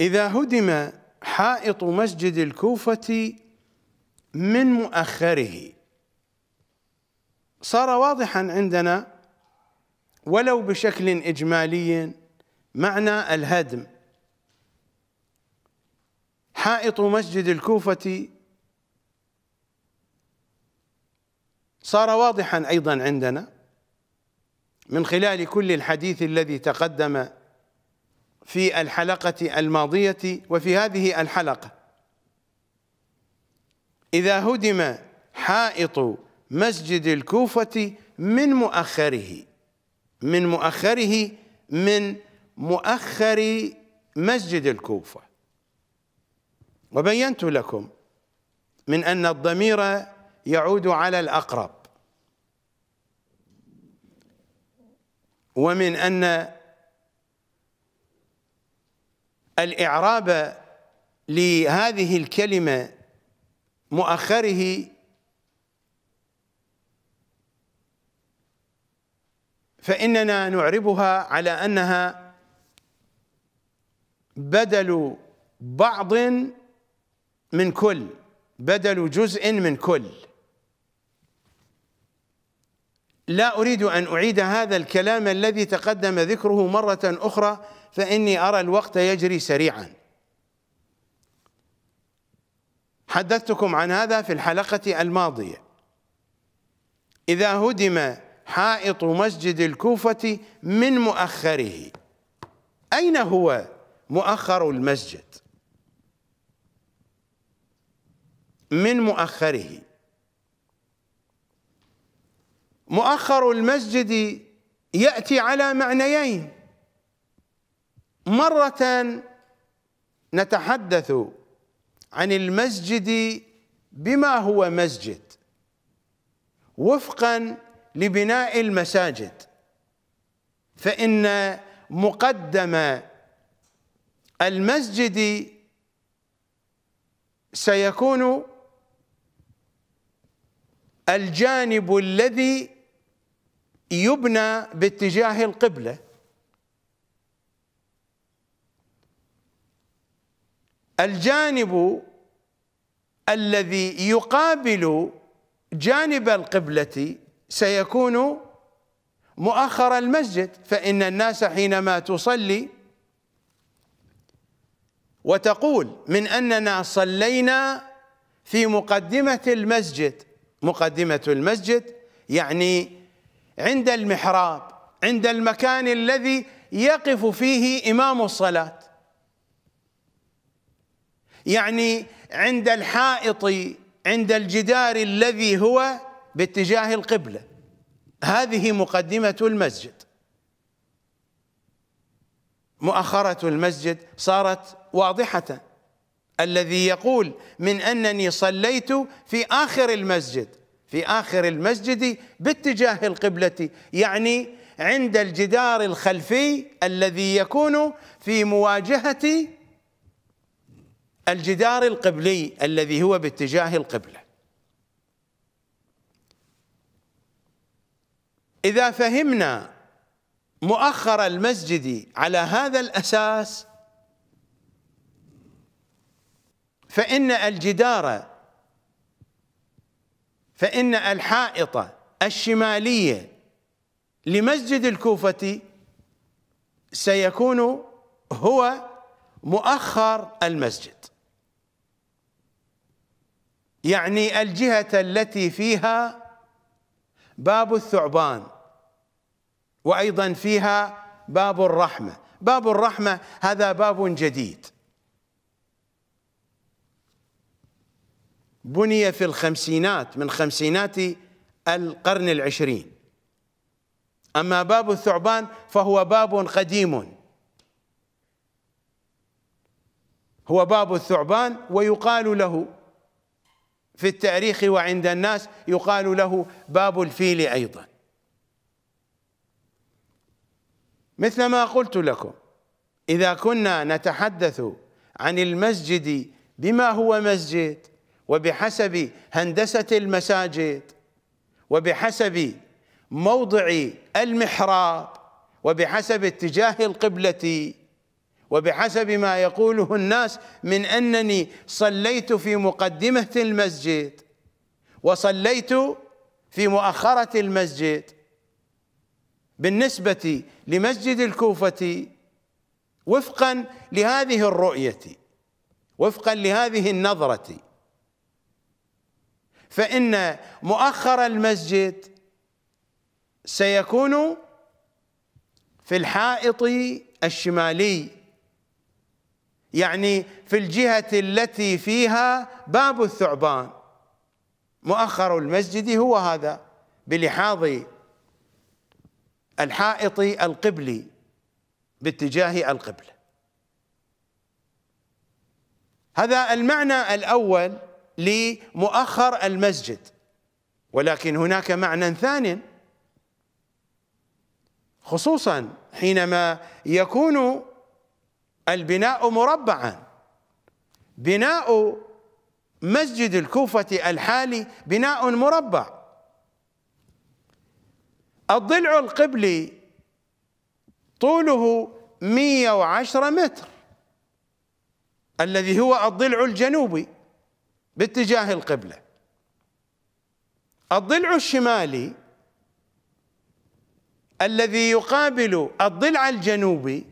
إذا هدم حائط مسجد الكوفة من مؤخره صار واضحا عندنا ولو بشكل إجمالي معنى الهدم حائط مسجد الكوفة صار واضحا أيضا عندنا من خلال كل الحديث الذي تقدم في الحلقة الماضية وفي هذه الحلقة إذا هدم حائط مسجد الكوفة من مؤخره من مؤخره من مؤخر مسجد الكوفة وبينت لكم من أن الضمير يعود على الأقرب ومن أن الإعراب لهذه الكلمة مؤخره فإننا نعربها على أنها بدل بعض من كل بدل جزء من كل لا أريد أن أعيد هذا الكلام الذي تقدم ذكره مرة أخرى فإني أرى الوقت يجري سريعا حدثتكم عن هذا في الحلقة الماضية إذا هدم حائط مسجد الكوفة من مؤخره أين هو مؤخر المسجد من مؤخره مؤخر المسجد يأتي على معنيين مرة نتحدث عن المسجد بما هو مسجد وفقا لبناء المساجد فإن مقدم المسجد سيكون الجانب الذي يبنى باتجاه القبله الجانب الذي يقابل جانب القبلة سيكون مؤخر المسجد فإن الناس حينما تصلي وتقول من أننا صلينا في مقدمة المسجد مقدمة المسجد يعني عند المحراب عند المكان الذي يقف فيه إمام الصلاة يعني عند الحائط عند الجدار الذي هو باتجاه القبلة هذه مقدمة المسجد مؤخرة المسجد صارت واضحة الذي يقول من أنني صليت في آخر المسجد في آخر المسجد باتجاه القبلة يعني عند الجدار الخلفي الذي يكون في مواجهة الجدار القبلي الذي هو باتجاه القبلة إذا فهمنا مؤخر المسجد على هذا الأساس فإن الجدار فإن الحائط الشمالية لمسجد الكوفة سيكون هو مؤخر المسجد يعني الجهة التي فيها باب الثعبان وأيضا فيها باب الرحمة باب الرحمة هذا باب جديد بني في الخمسينات من خمسينات القرن العشرين أما باب الثعبان فهو باب قديم هو باب الثعبان ويقال له في التاريخ وعند الناس يقال له باب الفيل أيضا مثل ما قلت لكم إذا كنا نتحدث عن المسجد بما هو مسجد وبحسب هندسة المساجد وبحسب موضع المحراب وبحسب اتجاه القبلة وبحسب ما يقوله الناس من انني صليت في مقدمه المسجد وصليت في مؤخره المسجد بالنسبه لمسجد الكوفه وفقا لهذه الرؤيه وفقا لهذه النظره فان مؤخر المسجد سيكون في الحائط الشمالي يعني في الجهة التي فيها باب الثعبان مؤخر المسجد هو هذا بلحاظ الحائط القبلي باتجاه القبلة هذا المعنى الأول لمؤخر المسجد ولكن هناك معنى ثان خصوصا حينما يكون البناء مربعا بناء مسجد الكوفة الحالي بناء مربع الضلع القبلي طوله 110 متر الذي هو الضلع الجنوبي باتجاه القبلة الضلع الشمالي الذي يقابل الضلع الجنوبي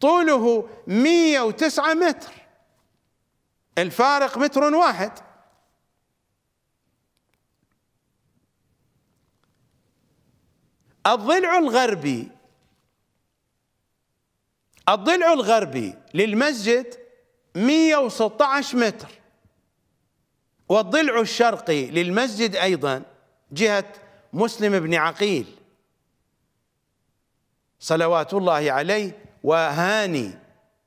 طوله 109 متر الفارق متر واحد الضلع الغربي الضلع الغربي للمسجد 116 متر والضلع الشرقي للمسجد أيضا جهة مسلم بن عقيل صلوات الله عليه وهاني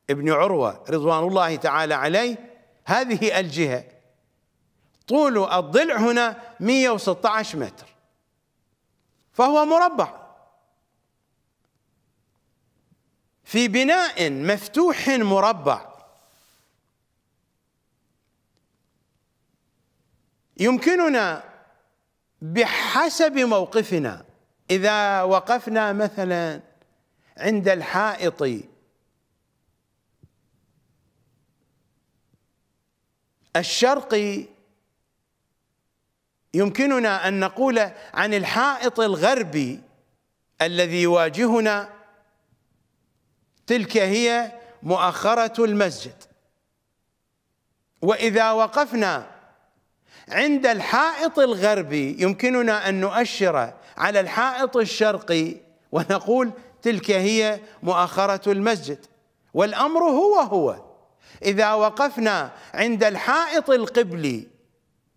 ابن عروة رضوان الله تعالى عليه هذه الجهة طول الضلع هنا 116 متر فهو مربع في بناء مفتوح مربع يمكننا بحسب موقفنا إذا وقفنا مثلا عند الحائط الشرقي يمكننا أن نقول عن الحائط الغربي الذي يواجهنا تلك هي مؤخرة المسجد وإذا وقفنا عند الحائط الغربي يمكننا أن نؤشر على الحائط الشرقي ونقول تلك هي مؤخرة المسجد والأمر هو هو إذا وقفنا عند الحائط القبلي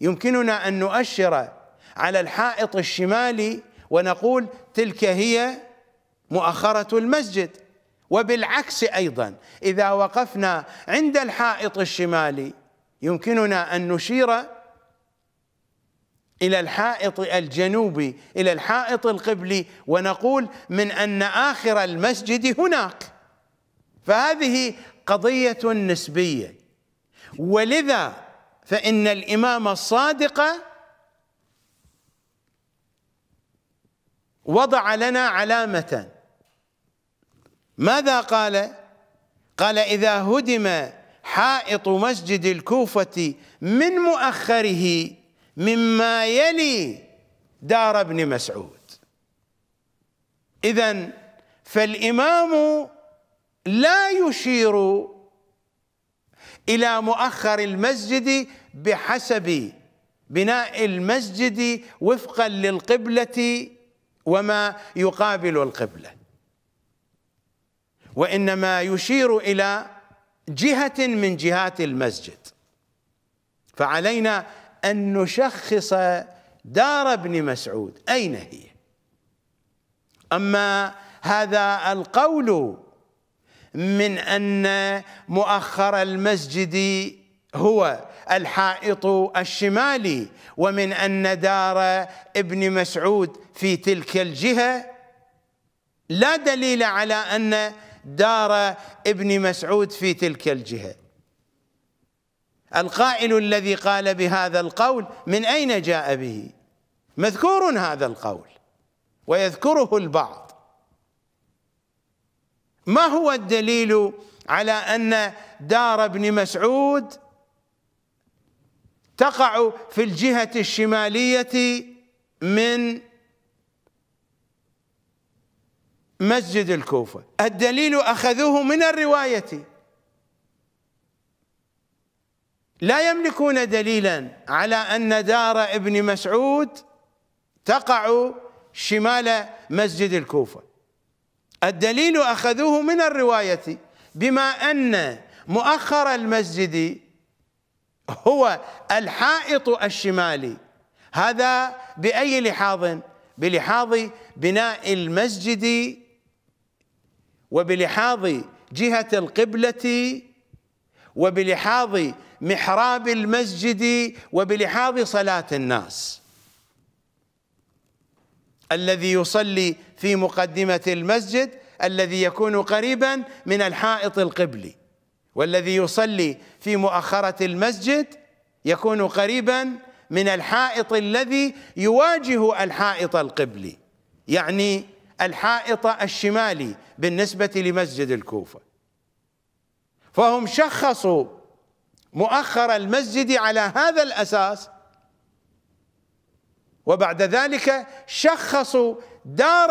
يمكننا أن نؤشر على الحائط الشمالي ونقول تلك هي مؤخرة المسجد وبالعكس أيضا إذا وقفنا عند الحائط الشمالي يمكننا أن نشير إلى الحائط الجنوبي إلى الحائط القبلي ونقول من أن آخر المسجد هناك فهذه قضية نسبية ولذا فإن الإمام الصادق وضع لنا علامة ماذا قال؟ قال إذا هدم حائط مسجد الكوفة من مؤخره مما يلي دار ابن مسعود اذا فالامام لا يشير الى مؤخر المسجد بحسب بناء المسجد وفقا للقبله وما يقابل القبله وانما يشير الى جهه من جهات المسجد فعلينا أن نشخص دار ابن مسعود أين هي أما هذا القول من أن مؤخر المسجد هو الحائط الشمالي ومن أن دار ابن مسعود في تلك الجهة لا دليل على أن دار ابن مسعود في تلك الجهة القائل الذي قال بهذا القول من أين جاء به مذكور هذا القول ويذكره البعض ما هو الدليل على أن دار ابن مسعود تقع في الجهة الشمالية من مسجد الكوفة الدليل أخذوه من الرواية لا يملكون دليلا على أن دار ابن مسعود تقع شمال مسجد الكوفة الدليل أخذوه من الرواية بما أن مؤخر المسجد هو الحائط الشمالي هذا بأي لحاظ بلحاظ بناء المسجد وبلحاظ جهة القبلة وبلحاظ محراب المسجد وبلحاظ صلاة الناس الذي يصلي في مقدمة المسجد الذي يكون قريبا من الحائط القبلي والذي يصلي في مؤخرة المسجد يكون قريبا من الحائط الذي يواجه الحائط القبلي يعني الحائط الشمالي بالنسبة لمسجد الكوفة فهم شخصوا مؤخر المسجد على هذا الأساس وبعد ذلك شخصوا دار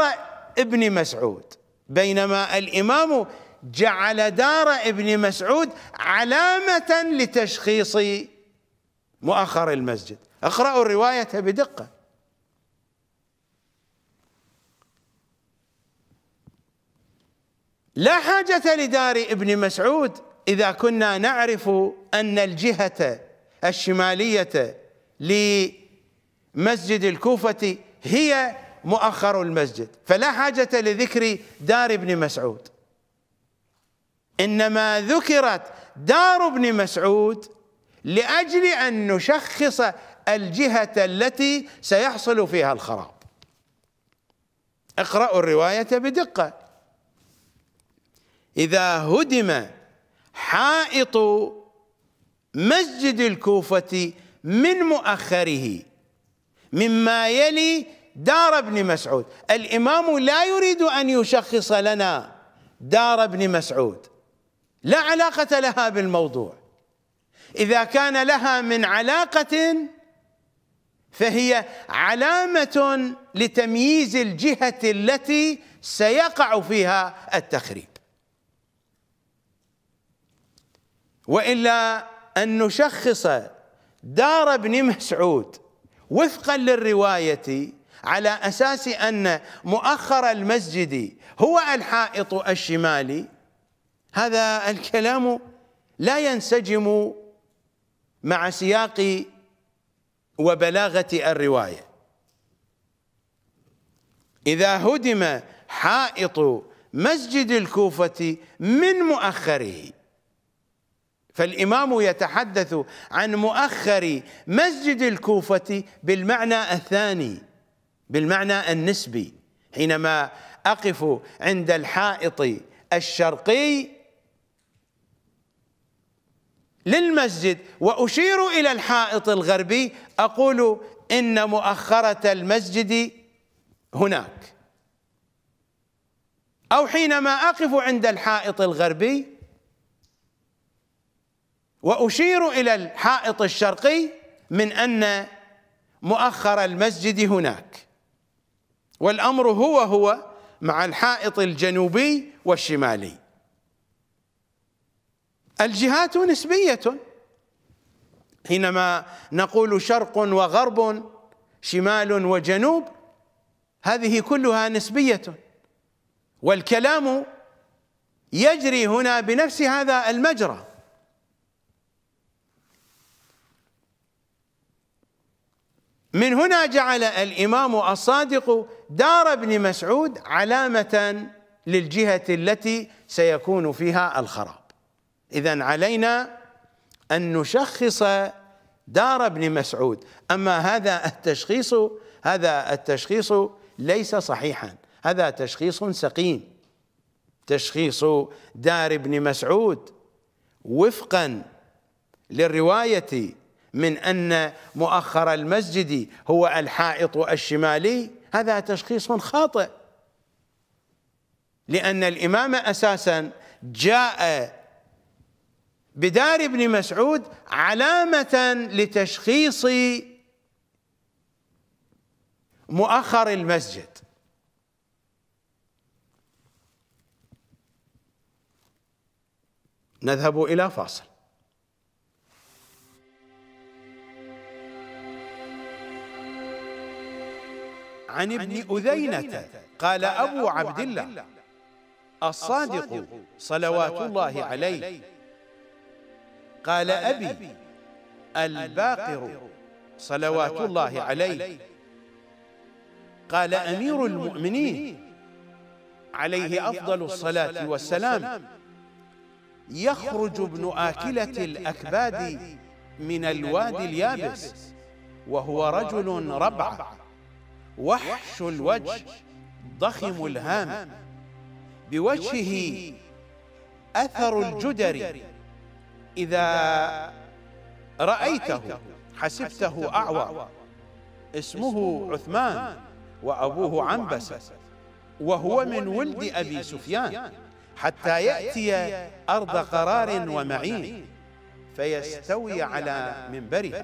ابن مسعود بينما الإمام جعل دار ابن مسعود علامة لتشخيص مؤخر المسجد اقرأوا الرواية بدقة لا حاجة لدار ابن مسعود إذا كنا نعرف أن الجهة الشمالية لمسجد الكوفة هي مؤخر المسجد فلا حاجة لذكر دار ابن مسعود إنما ذكرت دار ابن مسعود لأجل أن نشخص الجهة التي سيحصل فيها الخراب اقرأوا الرواية بدقة إذا هدم حائط مسجد الكوفة من مؤخره مما يلي دار ابن مسعود الإمام لا يريد أن يشخص لنا دار ابن مسعود لا علاقة لها بالموضوع إذا كان لها من علاقة فهي علامة لتمييز الجهة التي سيقع فيها التخريب والا ان نشخص دار ابن مسعود وفقا للروايه على اساس ان مؤخر المسجد هو الحائط الشمالي هذا الكلام لا ينسجم مع سياق وبلاغه الروايه اذا هدم حائط مسجد الكوفه من مؤخره فالإمام يتحدث عن مؤخر مسجد الكوفة بالمعنى الثاني بالمعنى النسبي حينما أقف عند الحائط الشرقي للمسجد وأشير إلى الحائط الغربي أقول إن مؤخرة المسجد هناك أو حينما أقف عند الحائط الغربي وأشير إلى الحائط الشرقي من أن مؤخر المسجد هناك والأمر هو هو مع الحائط الجنوبي والشمالي الجهات نسبية حينما نقول شرق وغرب شمال وجنوب هذه كلها نسبية والكلام يجري هنا بنفس هذا المجرى من هنا جعل الامام الصادق دار ابن مسعود علامه للجهه التي سيكون فيها الخراب اذا علينا ان نشخص دار ابن مسعود اما هذا التشخيص هذا التشخيص ليس صحيحا هذا تشخيص سقيم تشخيص دار ابن مسعود وفقا للروايه من أن مؤخر المسجد هو الحائط الشمالي هذا تشخيص خاطئ لأن الإمام أساسا جاء بدار ابن مسعود علامة لتشخيص مؤخر المسجد نذهب إلى فاصل عن ابن أذينة قال أبو عبد الله الصادق صلوات الله عليه قال أبي الباقر صلوات الله عليه قال أمير المؤمنين عليه أفضل الصلاة والسلام يخرج ابن آكلة الأكباد من الوادي اليابس وهو رجل ربعه وحش الوجه ضخم الهام بوجهه أثر الجدر إذا رأيته حسبته أعوى اسمه عثمان وأبوه عنبسة وهو من ولد أبي سفيان حتى يأتي أرض قرار ومعين فيستوي على منبره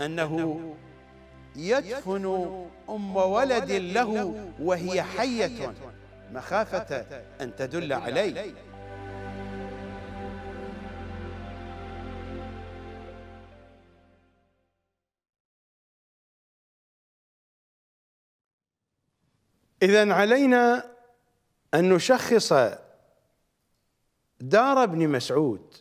أنه يدفن أم ولد له وهي حية مخافة أن تدل عليه إذا علينا أن نشخص دار ابن مسعود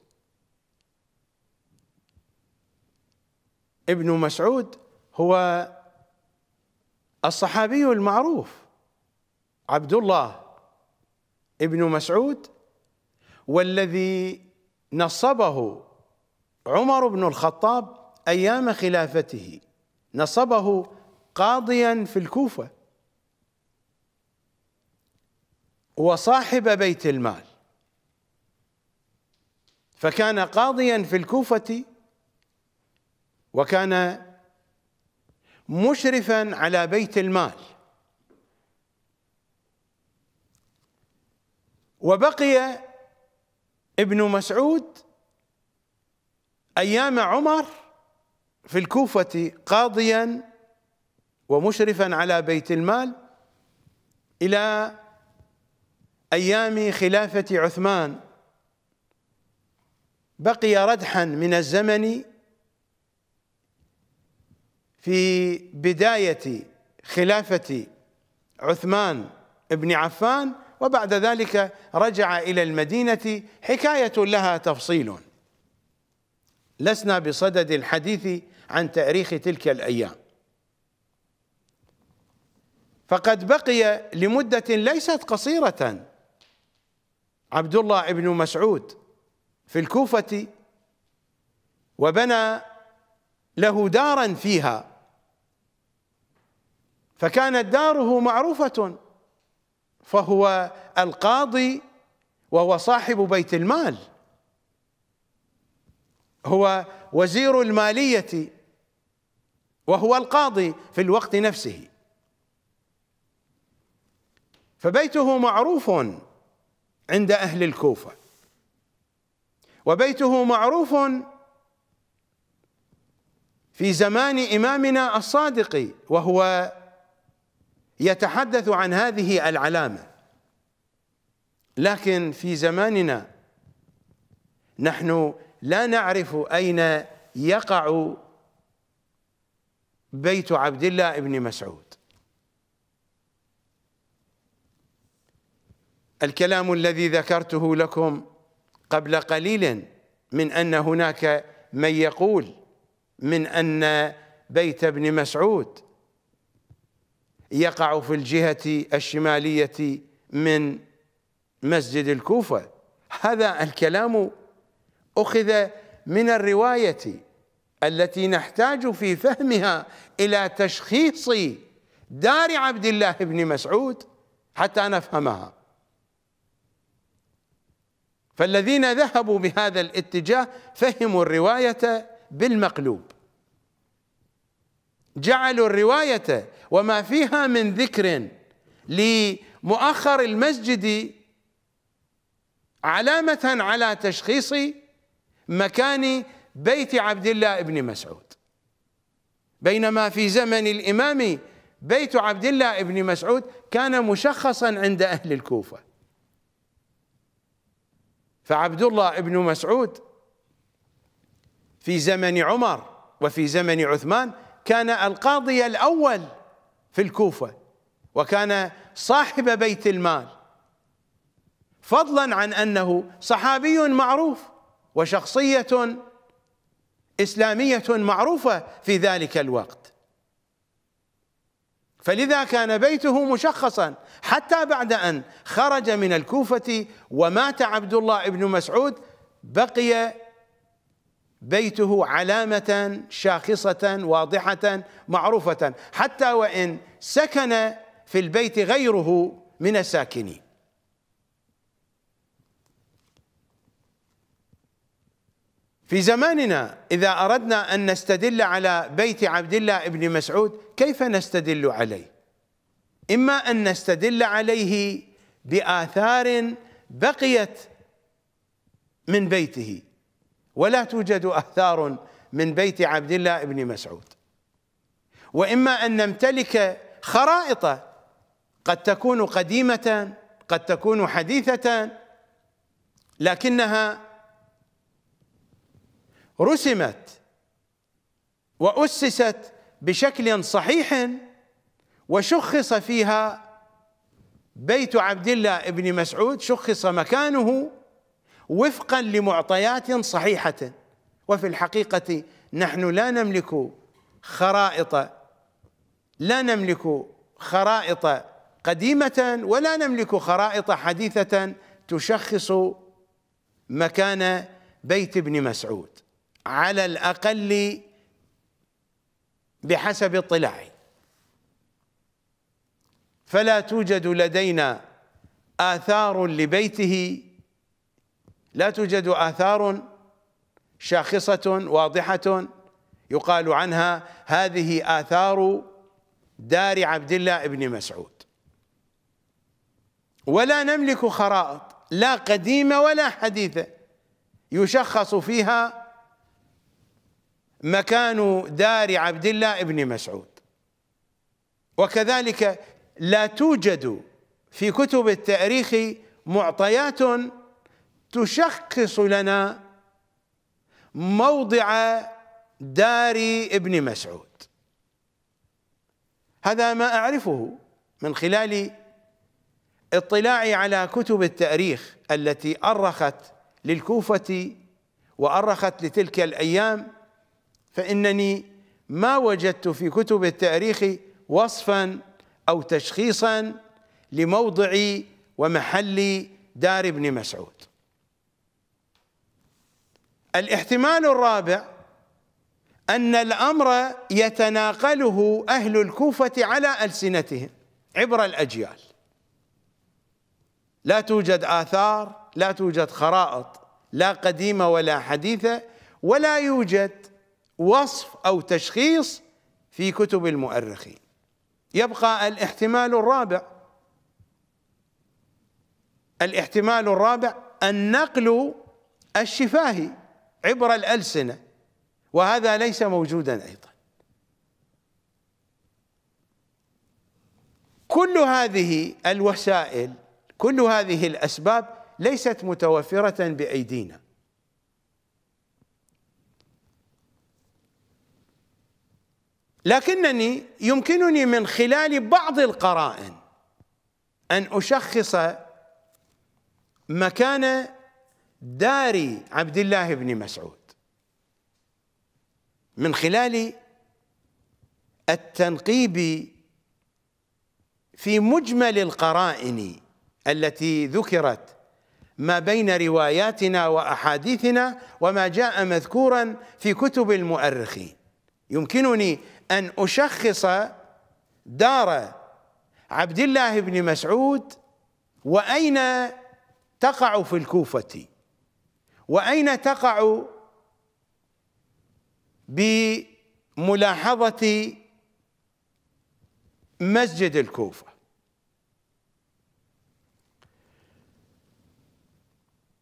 ابن مسعود هو الصحابي المعروف عبد الله ابن مسعود والذي نصبه عمر بن الخطاب ايام خلافته نصبه قاضيا في الكوفه وصاحب بيت المال فكان قاضيا في الكوفه وكان مشرفا على بيت المال وبقي ابن مسعود ايام عمر في الكوفه قاضيا ومشرفا على بيت المال الى ايام خلافه عثمان بقي ردحا من الزمن في بداية خلافة عثمان بن عفان وبعد ذلك رجع إلى المدينة حكاية لها تفصيل لسنا بصدد الحديث عن تاريخ تلك الأيام فقد بقي لمدة ليست قصيرة عبد الله بن مسعود في الكوفة وبنى له دارا فيها فكانت داره معروفة فهو القاضي وهو صاحب بيت المال هو وزير المالية وهو القاضي في الوقت نفسه فبيته معروف عند أهل الكوفة وبيته معروف في زمان إمامنا الصادق وهو يتحدث عن هذه العلامة لكن في زماننا نحن لا نعرف أين يقع بيت عبد الله بن مسعود الكلام الذي ذكرته لكم قبل قليل من أن هناك من يقول من أن بيت ابن مسعود يقع في الجهة الشمالية من مسجد الكوفة هذا الكلام أخذ من الرواية التي نحتاج في فهمها إلى تشخيص دار عبد الله بن مسعود حتى نفهمها فالذين ذهبوا بهذا الاتجاه فهموا الرواية بالمقلوب جعلوا الرواية وما فيها من ذكر لمؤخر المسجد علامة على تشخيص مكان بيت عبد الله بن مسعود بينما في زمن الإمام بيت عبد الله بن مسعود كان مشخصا عند أهل الكوفة فعبد الله بن مسعود في زمن عمر وفي زمن عثمان كان القاضي الأول في الكوفة وكان صاحب بيت المال فضلا عن أنه صحابي معروف وشخصية إسلامية معروفة في ذلك الوقت فلذا كان بيته مشخصا حتى بعد أن خرج من الكوفة ومات عبد الله بن مسعود بقي بيته علامة شاخصة واضحة معروفة حتى وإن سكن في البيت غيره من الساكنين في زماننا إذا أردنا أن نستدل على بيت عبد الله بن مسعود كيف نستدل عليه إما أن نستدل عليه بآثار بقيت من بيته ولا توجد اثار من بيت عبد الله بن مسعود واما ان نمتلك خرائط قد تكون قديمه قد تكون حديثه لكنها رسمت واسست بشكل صحيح وشخص فيها بيت عبد الله بن مسعود شخص مكانه وفقا لمعطيات صحيحة وفي الحقيقة نحن لا نملك خرائط لا نملك خرائط قديمة ولا نملك خرائط حديثة تشخص مكان بيت ابن مسعود على الأقل بحسب اطلاعي فلا توجد لدينا آثار لبيته لا توجد آثار شاخصة واضحة يقال عنها هذه آثار دار عبد الله بن مسعود ولا نملك خرائط لا قديمة ولا حديثة يشخص فيها مكان دار عبد الله بن مسعود وكذلك لا توجد في كتب التاريخ معطيات تشخص لنا موضع دار ابن مسعود هذا ما أعرفه من خلال اطلاعي على كتب التاريخ التي أرخت للكوفة وأرخت لتلك الأيام فإنني ما وجدت في كتب التاريخ وصفا أو تشخيصا لموضع ومحل دار ابن مسعود الاحتمال الرابع أن الأمر يتناقله أهل الكوفة على ألسنتهم عبر الأجيال لا توجد آثار لا توجد خرائط لا قديمة ولا حديثة ولا يوجد وصف أو تشخيص في كتب المؤرخين يبقى الاحتمال الرابع الاحتمال الرابع النقل الشفاهي عبر الألسنة وهذا ليس موجودا أيضا كل هذه الوسائل كل هذه الأسباب ليست متوفرة بأيدينا لكنني يمكنني من خلال بعض القرائن أن أشخص مكان دار عبد الله بن مسعود من خلال التنقيب في مجمل القرائن التي ذكرت ما بين رواياتنا واحاديثنا وما جاء مذكورا في كتب المؤرخين يمكنني ان اشخص دار عبد الله بن مسعود واين تقع في الكوفه واين تقع بملاحظه مسجد الكوفه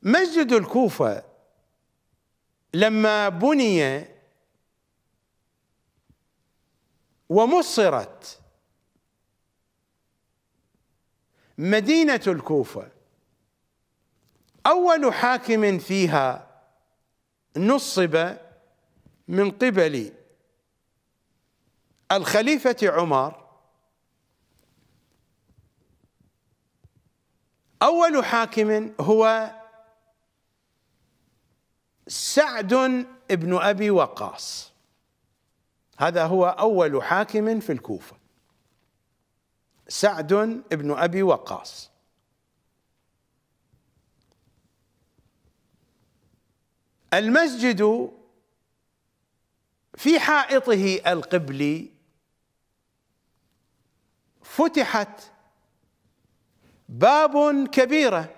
مسجد الكوفه لما بني ومصرت مدينه الكوفه أول حاكم فيها نصب من قبل الخليفة عمر أول حاكم هو سعد بن أبي وقاص هذا هو أول حاكم في الكوفة سعد بن أبي وقاص المسجد في حائطه القبلي فتحت باب كبيره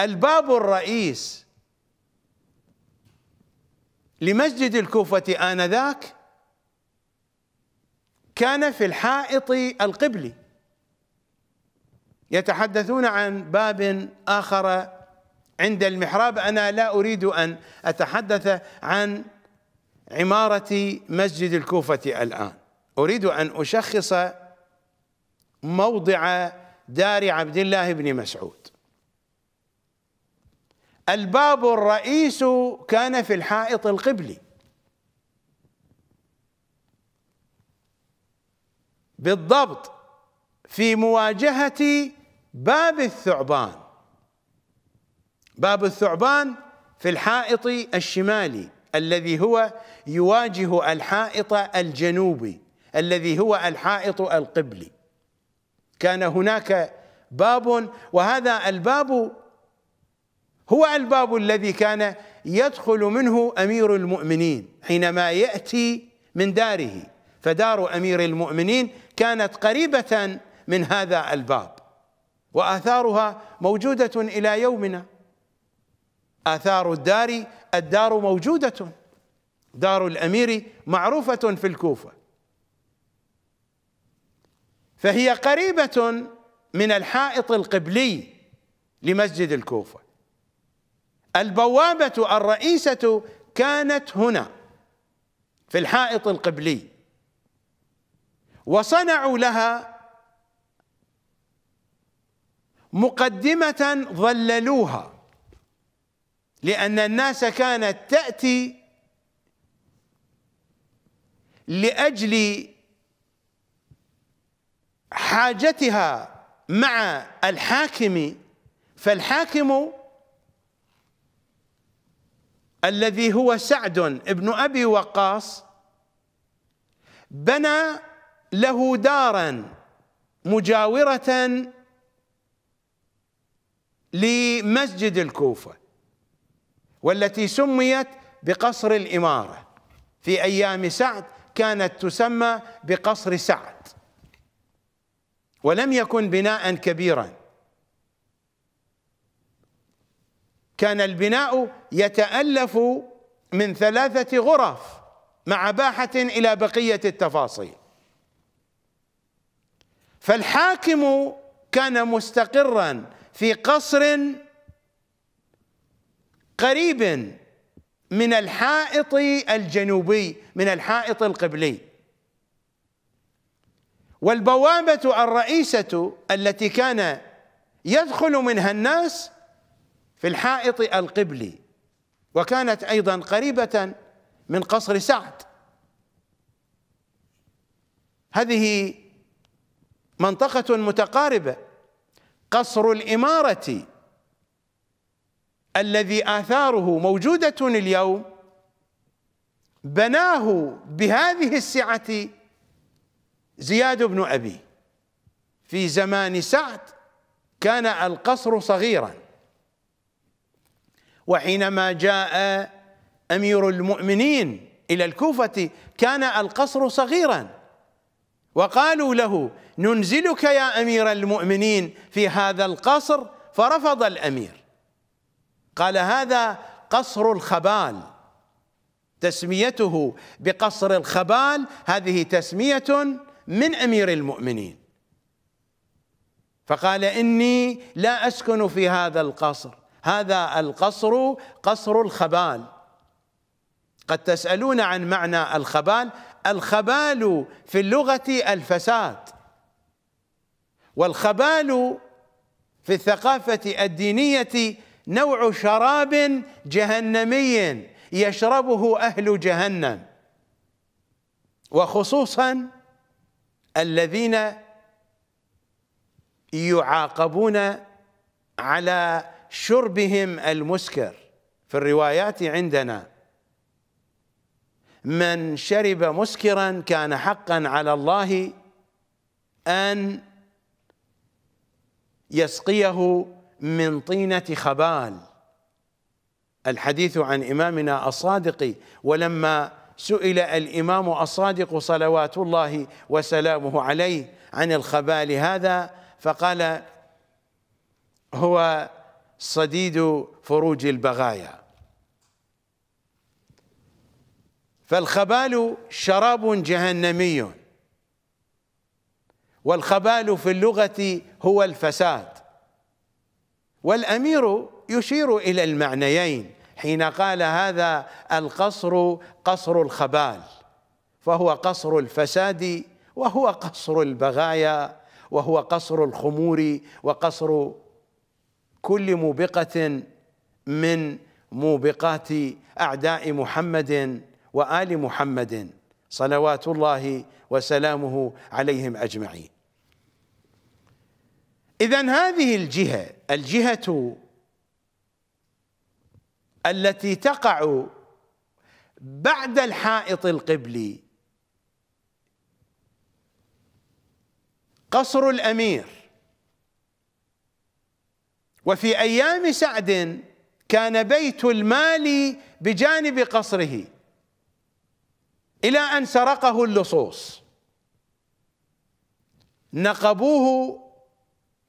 الباب الرئيس لمسجد الكوفه انذاك كان في الحائط القبلي يتحدثون عن باب اخر عند المحراب انا لا اريد ان اتحدث عن عماره مسجد الكوفه الان اريد ان اشخص موضع دار عبد الله بن مسعود الباب الرئيس كان في الحائط القبلي بالضبط في مواجهه باب الثعبان باب الثعبان في الحائط الشمالي الذي هو يواجه الحائط الجنوبي الذي هو الحائط القبلي كان هناك باب وهذا الباب هو الباب الذي كان يدخل منه امير المؤمنين حينما ياتي من داره فدار امير المؤمنين كانت قريبه من هذا الباب واثارها موجوده الى يومنا آثار الدار الدار موجودة دار الأمير معروفة في الكوفة فهي قريبة من الحائط القبلي لمسجد الكوفة البوابة الرئيسة كانت هنا في الحائط القبلي وصنعوا لها مقدمة ظللوها لأن الناس كانت تأتي لأجل حاجتها مع الحاكم فالحاكم الذي هو سعد بن أبي وقاص بنى له دارا مجاورة لمسجد الكوفة والتي سميت بقصر الإمارة في أيام سعد كانت تسمى بقصر سعد ولم يكن بناء كبيرا كان البناء يتألف من ثلاثة غرف مع باحة إلى بقية التفاصيل فالحاكم كان مستقرا في قصر قريب من الحائط الجنوبي من الحائط القبلي والبوابة الرئيسة التي كان يدخل منها الناس في الحائط القبلي وكانت أيضا قريبة من قصر سعد هذه منطقة متقاربة قصر الإمارة الذي آثاره موجودة اليوم بناه بهذه السعة زياد بن أبي في زمان سعد كان القصر صغيرا وحينما جاء أمير المؤمنين إلى الكوفة كان القصر صغيرا وقالوا له ننزلك يا أمير المؤمنين في هذا القصر فرفض الأمير قال هذا قصر الخبال تسميته بقصر الخبال هذه تسمية من أمير المؤمنين فقال إني لا أسكن في هذا القصر هذا القصر قصر الخبال قد تسألون عن معنى الخبال الخبال في اللغة الفساد والخبال في الثقافة الدينية نوع شراب جهنمي يشربه اهل جهنم وخصوصا الذين يعاقبون على شربهم المسكر في الروايات عندنا من شرب مسكرا كان حقا على الله ان يسقيه من طينة خبال الحديث عن إمامنا الصادق ولما سئل الإمام الصادق صلوات الله وسلامه عليه عن الخبال هذا فقال هو صديد فروج البغايا فالخبال شراب جهنمي والخبال في اللغة هو الفساد والامير يشير الى المعنيين حين قال هذا القصر قصر الخبال فهو قصر الفساد وهو قصر البغايا وهو قصر الخمور وقصر كل موبقة من موبقات أعداء محمد وآل محمد صلوات الله وسلامه عليهم أجمعين إذا هذه الجهة الجهة التي تقع بعد الحائط القبلي قصر الأمير وفي أيام سعد كان بيت المال بجانب قصره إلى أن سرقه اللصوص نقبوه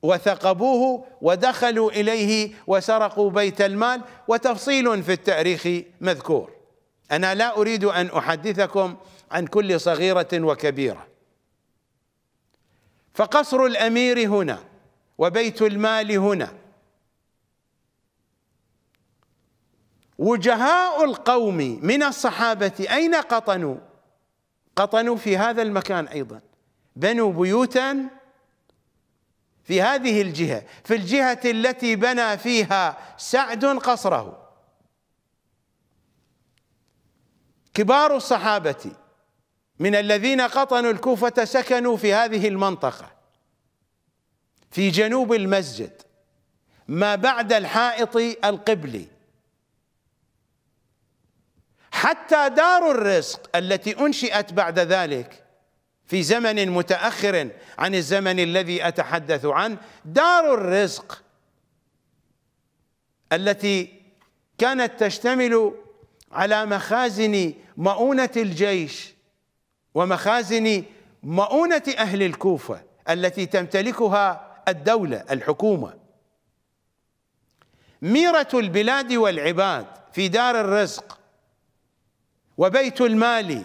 وثقبوه ودخلوا اليه وسرقوا بيت المال وتفصيل في التاريخ مذكور انا لا اريد ان احدثكم عن كل صغيره وكبيره فقصر الامير هنا وبيت المال هنا وجهاء القوم من الصحابه اين قطنوا؟ قطنوا في هذا المكان ايضا بنوا بيوتا في هذه الجهة في الجهة التي بنى فيها سعد قصره كبار الصحابة من الذين قطنوا الكوفة سكنوا في هذه المنطقة في جنوب المسجد ما بعد الحائط القبلي حتى دار الرزق التي أنشئت بعد ذلك في زمن متاخر عن الزمن الذي اتحدث عنه دار الرزق التي كانت تشتمل على مخازن مؤونه الجيش ومخازن مؤونه اهل الكوفه التي تمتلكها الدوله الحكومه ميره البلاد والعباد في دار الرزق وبيت المال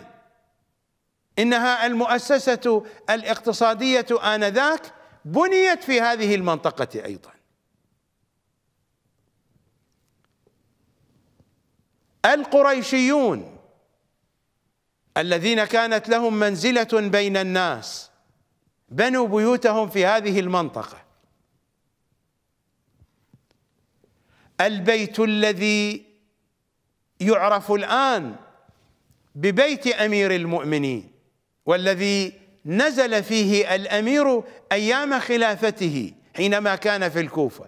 إنها المؤسسة الاقتصادية آنذاك بنيت في هذه المنطقة أيضا القريشيون الذين كانت لهم منزلة بين الناس بنوا بيوتهم في هذه المنطقة البيت الذي يعرف الآن ببيت أمير المؤمنين والذي نزل فيه الامير ايام خلافته حينما كان في الكوفه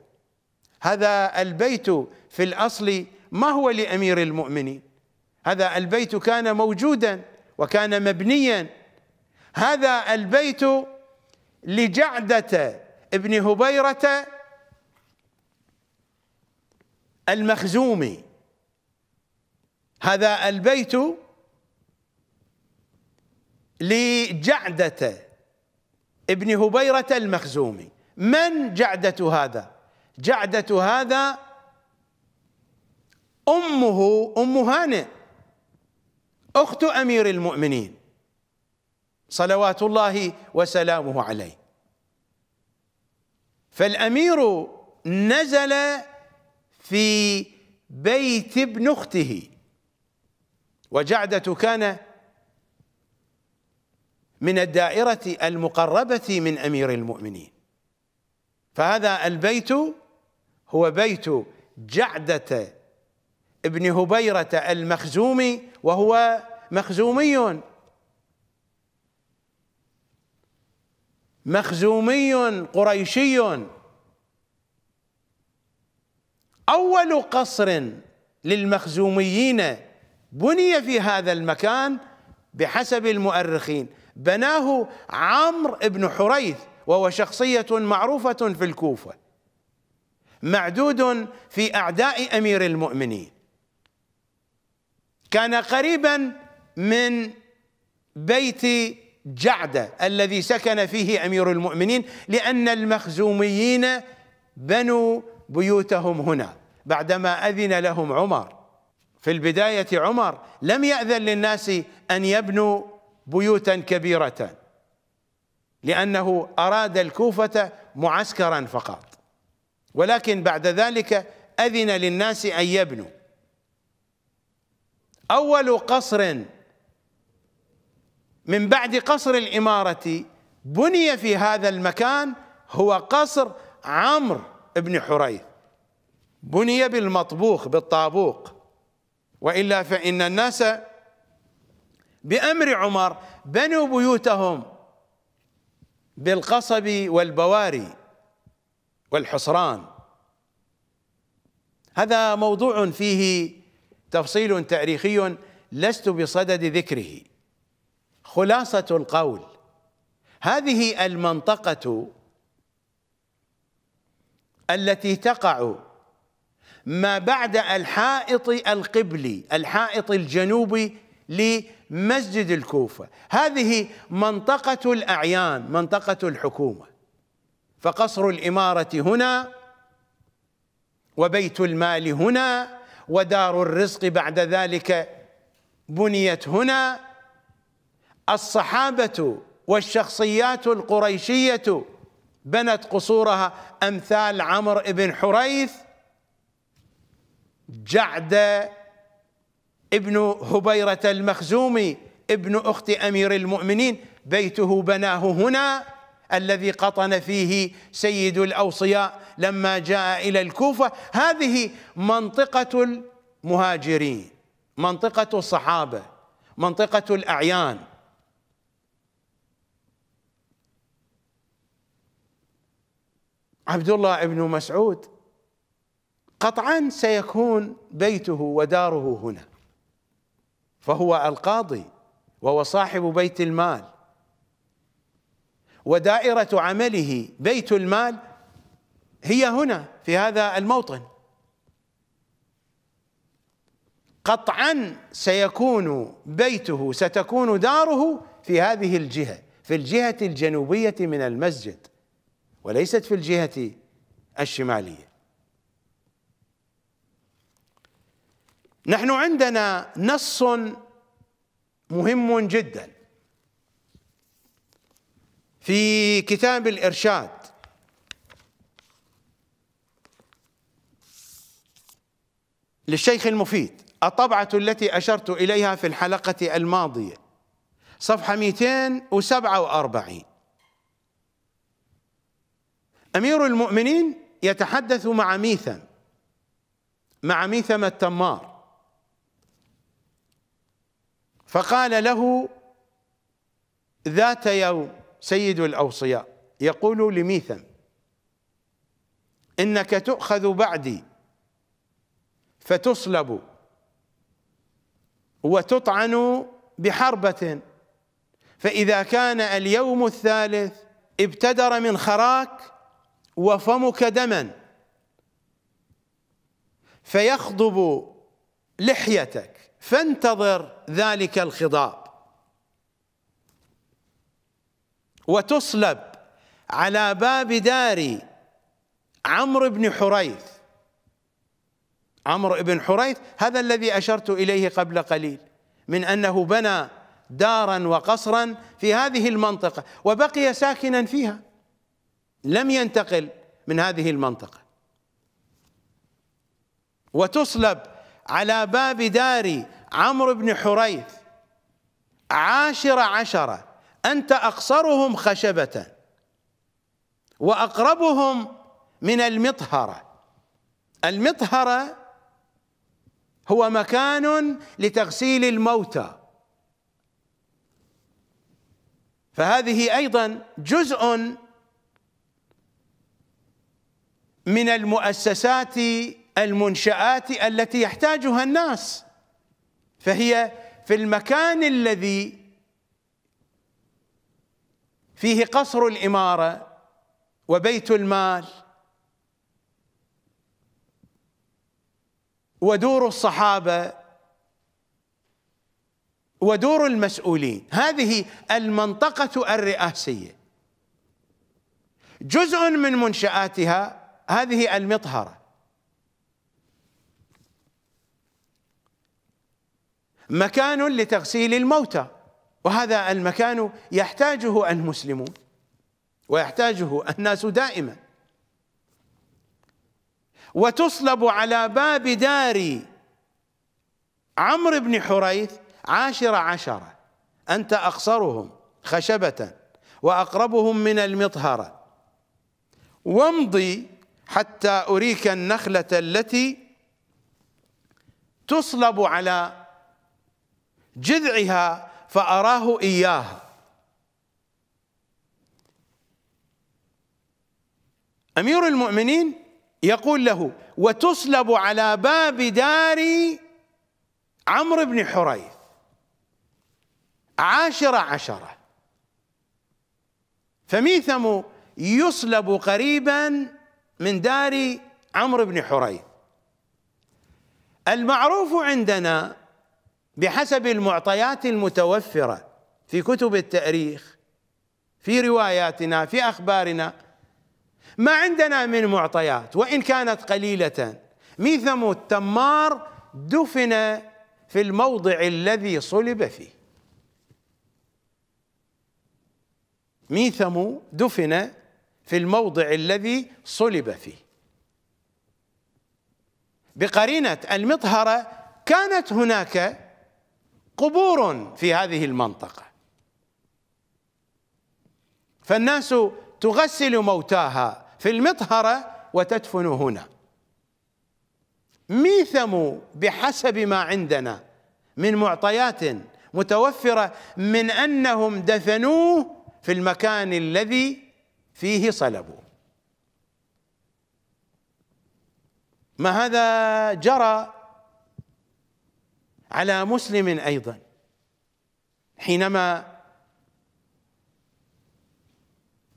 هذا البيت في الاصل ما هو لامير المؤمنين هذا البيت كان موجودا وكان مبنيا هذا البيت لجعده ابن هبيره المخزومي هذا البيت لجعدة ابن هبيرة المخزومي من جعدة هذا جعدة هذا أمه أم هانئ أخت أمير المؤمنين صلوات الله وسلامه عليه فالأمير نزل في بيت ابن أخته وجعدة كان من الدائرة المقربة من أمير المؤمنين فهذا البيت هو بيت جعدة ابن هبيرة المخزومي وهو مخزومي مخزومي قريشي أول قصر للمخزوميين بني في هذا المكان بحسب المؤرخين بناه عمرو بن حريث وهو شخصية معروفة في الكوفة معدود في أعداء أمير المؤمنين كان قريبا من بيت جعدة الذي سكن فيه أمير المؤمنين لأن المخزوميين بنوا بيوتهم هنا بعدما أذن لهم عمر في البداية عمر لم يأذن للناس أن يبنوا بيوتا كبيرة لأنه أراد الكوفة معسكرا فقط ولكن بعد ذلك أذن للناس أن يبنوا أول قصر من بعد قصر الإمارة بني في هذا المكان هو قصر عمرو بن حريث بني بالمطبوخ بالطابوق وإلا فإن الناس بأمر عمر بنوا بيوتهم بالقصب والبواري والحصران هذا موضوع فيه تفصيل تاريخي لست بصدد ذكره خلاصة القول هذه المنطقة التي تقع ما بعد الحائط القبلي الحائط الجنوبي مسجد الكوفة هذه منطقة الأعيان منطقة الحكومة فقصر الإمارة هنا وبيت المال هنا ودار الرزق بعد ذلك بنيت هنا الصحابة والشخصيات القريشية بنت قصورها أمثال عمرو بن حريث جعدة ابن هبيرة المخزومي ابن أخت أمير المؤمنين بيته بناه هنا الذي قطن فيه سيد الأوصياء لما جاء إلى الكوفة هذه منطقة المهاجرين منطقة الصحابة منطقة الأعيان عبد الله بن مسعود قطعا سيكون بيته وداره هنا فهو القاضي وهو صاحب بيت المال ودائرة عمله بيت المال هي هنا في هذا الموطن قطعا سيكون بيته ستكون داره في هذه الجهة في الجهة الجنوبية من المسجد وليست في الجهة الشمالية نحن عندنا نص مهم جدا في كتاب الإرشاد للشيخ المفيد الطبعة التي أشرت إليها في الحلقة الماضية صفحة 247 أمير المؤمنين يتحدث مع ميثم مع ميثم التمار فقال له ذات يوم سيد الأوصياء يقول لميثم إنك تؤخذ بعدي فتصلب وتطعن بحربة فإذا كان اليوم الثالث ابتدر من خراك وفمك دما فيخضب لحيتك فانتظر ذلك الخضاب وتصلب على باب دار عمرو بن حريث عمرو بن حريث هذا الذي أشرت إليه قبل قليل من أنه بنى دارا وقصرا في هذه المنطقة وبقي ساكنا فيها لم ينتقل من هذه المنطقة وتصلب على باب دار عمرو بن حريث عاشر عشرة أنت أقصرهم خشبة وأقربهم من المطهرة المطهرة هو مكان لتغسيل الموتى فهذه أيضا جزء من المؤسسات المنشآت التي يحتاجها الناس فهي في المكان الذي فيه قصر الاماره وبيت المال ودور الصحابه ودور المسؤولين هذه المنطقه الرئاسيه جزء من منشاتها هذه المطهره مكان لتغسيل الموتى وهذا المكان يحتاجه المسلمون ويحتاجه الناس دائما وتصلب على باب دار عمرو بن حريث عاشر عشرة أنت أقصرهم خشبة وأقربهم من المطهرة وامضي حتى أريك النخلة التي تصلب على جذعها فأراه إياها أمير المؤمنين يقول له وتصلب على باب دار عمرو بن حريث عاشرة عشرة فميثم يصلب قريبا من دار عمرو بن حريث المعروف عندنا بحسب المعطيات المتوفرة في كتب التاريخ في رواياتنا في أخبارنا ما عندنا من معطيات وإن كانت قليلة ميثم التمار دفن في الموضع الذي صلب فيه ميثم دفن في الموضع الذي صلب فيه بقرينة المطهرة كانت هناك قبور في هذه المنطقة فالناس تغسل موتاها في المطهرة وتدفن هنا ميثم بحسب ما عندنا من معطيات متوفرة من أنهم دفنوه في المكان الذي فيه صلبوا ما هذا جرى على مسلم ايضا حينما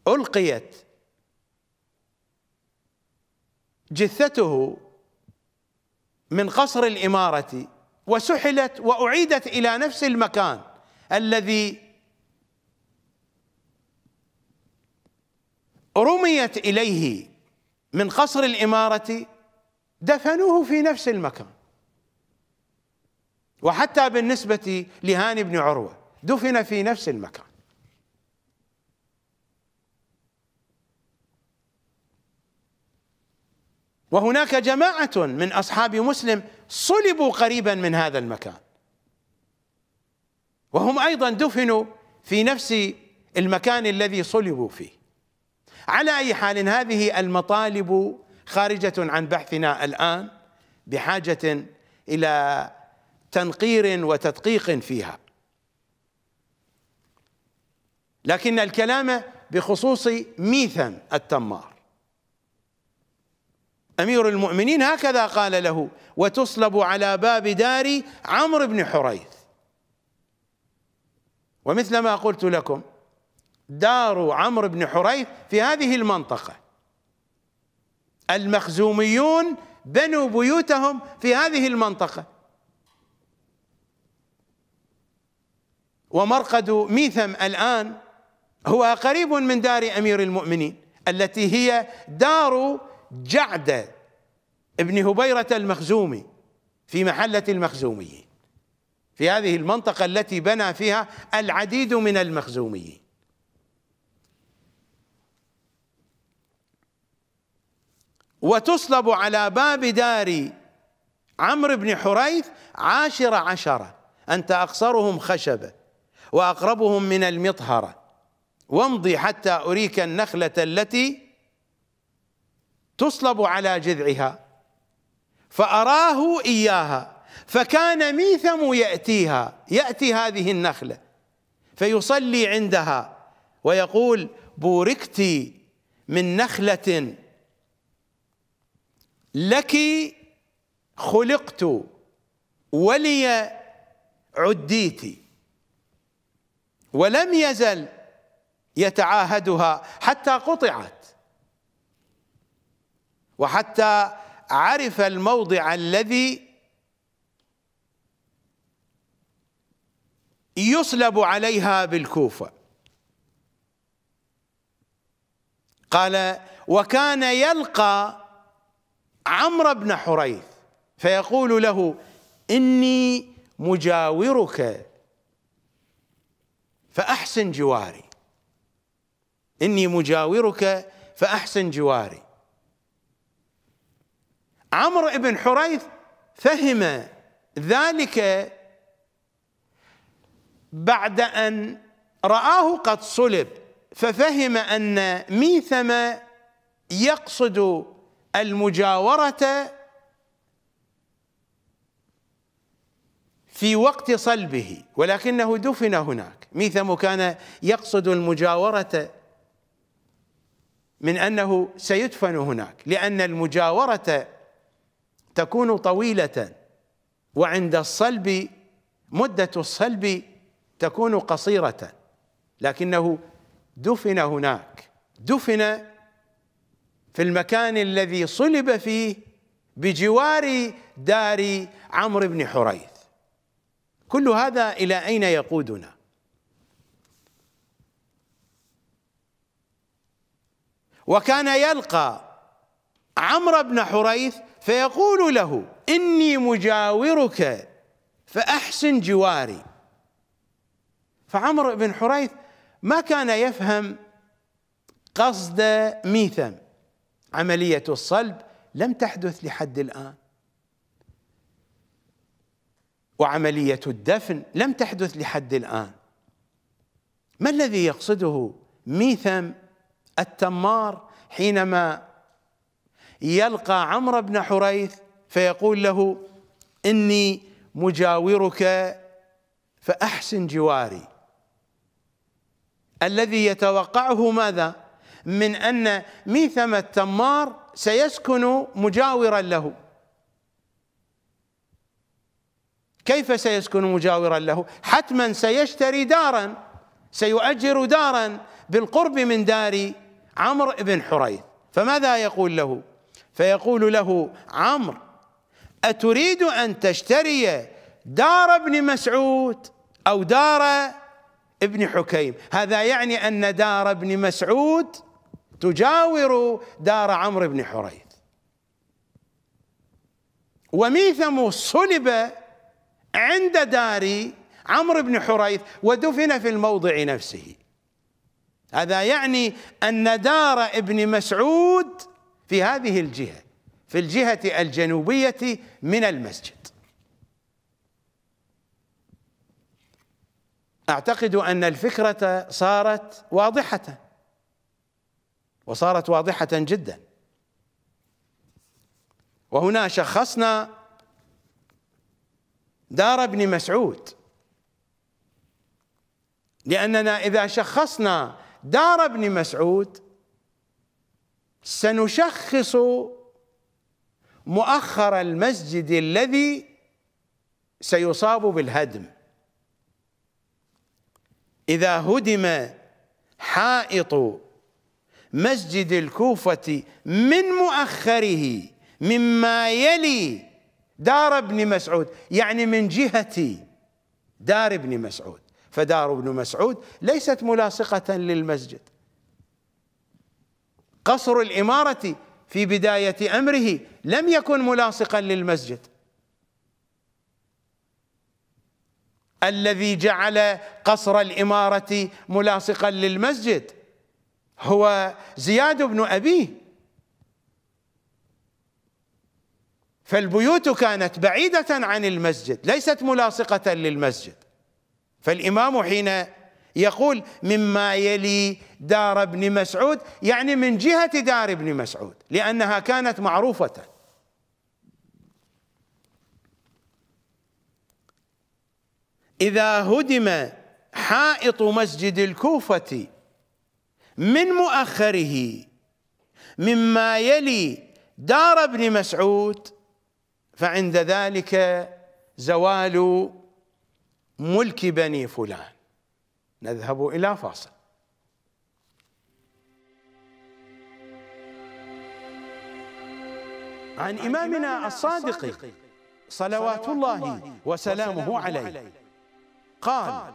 القيت جثته من قصر الاماره وسحلت واعيدت الى نفس المكان الذي رميت اليه من قصر الاماره دفنوه في نفس المكان وحتى بالنسبة لهاني بن عروة دفن في نفس المكان وهناك جماعة من أصحاب مسلم صلبوا قريبا من هذا المكان وهم أيضا دفنوا في نفس المكان الذي صلبوا فيه على أي حال هذه المطالب خارجة عن بحثنا الآن بحاجة إلى تنقير وتدقيق فيها لكن الكلام بخصوص ميثم التمار امير المؤمنين هكذا قال له وتصلب على باب دار عمرو بن حريث ومثل ما قلت لكم دار عمرو بن حريث في هذه المنطقه المخزوميون بنوا بيوتهم في هذه المنطقه ومرقد ميثم الآن هو قريب من دار أمير المؤمنين التي هي دار جعدة ابن هبيرة المخزومي في محلة المخزوميين في هذه المنطقة التي بنى فيها العديد من المخزوميين وتصلب على باب دار عمرو بن حريث عاشر عشرة أنت أقصرهم خشبة وأقربهم من المطهرة وامضي حتى أريك النخلة التي تصلب على جذعها فأراه إياها فكان ميثم يأتيها يأتي هذه النخلة فيصلي عندها ويقول بوركت من نخلة لك خلقت ولي عديتِ ولم يزل يتعاهدها حتى قطعت وحتى عرف الموضع الذي يصلب عليها بالكوفة قال وكان يلقى عمرو بن حريث فيقول له إني مجاورك فأحسن جواري إني مجاورك فأحسن جواري عمرو بن حريث فهم ذلك بعد أن رآه قد صلب ففهم أن ميثم يقصد المجاورة في وقت صلبه ولكنه دفن هناك ميثم كان يقصد المجاورة من أنه سيدفن هناك لأن المجاورة تكون طويلة وعند الصلب مدة الصلب تكون قصيرة لكنه دفن هناك دفن في المكان الذي صلب فيه بجوار دار عمرو بن حريث كل هذا إلى أين يقودنا وكان يلقى عمرو بن حريث فيقول له إني مجاورك فأحسن جواري فعمرو بن حريث ما كان يفهم قصد ميثم عملية الصلب لم تحدث لحد الآن وعملية الدفن لم تحدث لحد الآن ما الذي يقصده ميثم التمار حينما يلقى عمرو بن حريث فيقول له إني مجاورك فأحسن جواري الذي يتوقعه ماذا من أن ميثم التمار سيسكن مجاورا له كيف سيسكن مجاورا له حتما سيشتري دارا سيؤجر دارا بالقرب من دار عمرو بن حريث فماذا يقول له فيقول له عمرو أتريد أن تشتري دار ابن مسعود أو دار ابن حكيم هذا يعني أن دار ابن مسعود تجاور دار عمرو بن حريث وميثم صلب عند دار عمرو بن حريث ودفن في الموضع نفسه هذا يعني أن دار ابن مسعود في هذه الجهة في الجهة الجنوبية من المسجد أعتقد أن الفكرة صارت واضحة وصارت واضحة جدا وهنا شخصنا دار ابن مسعود لأننا إذا شخصنا دار ابن مسعود سنشخص مؤخر المسجد الذي سيصاب بالهدم اذا هدم حائط مسجد الكوفه من مؤخره مما يلي دار ابن مسعود يعني من جهه دار ابن مسعود فدار ابن مسعود ليست ملاصقة للمسجد قصر الإمارة في بداية أمره لم يكن ملاصقا للمسجد الذي جعل قصر الإمارة ملاصقا للمسجد هو زياد بن أبيه فالبيوت كانت بعيدة عن المسجد ليست ملاصقة للمسجد فالإمام حين يقول مما يلي دار ابن مسعود يعني من جهة دار ابن مسعود لأنها كانت معروفة إذا هدم حائط مسجد الكوفة من مؤخره مما يلي دار ابن مسعود فعند ذلك زوال ملك بني فلان نذهب إلى فاصل عن إمامنا الصادق صلوات الله وسلامه عليه قال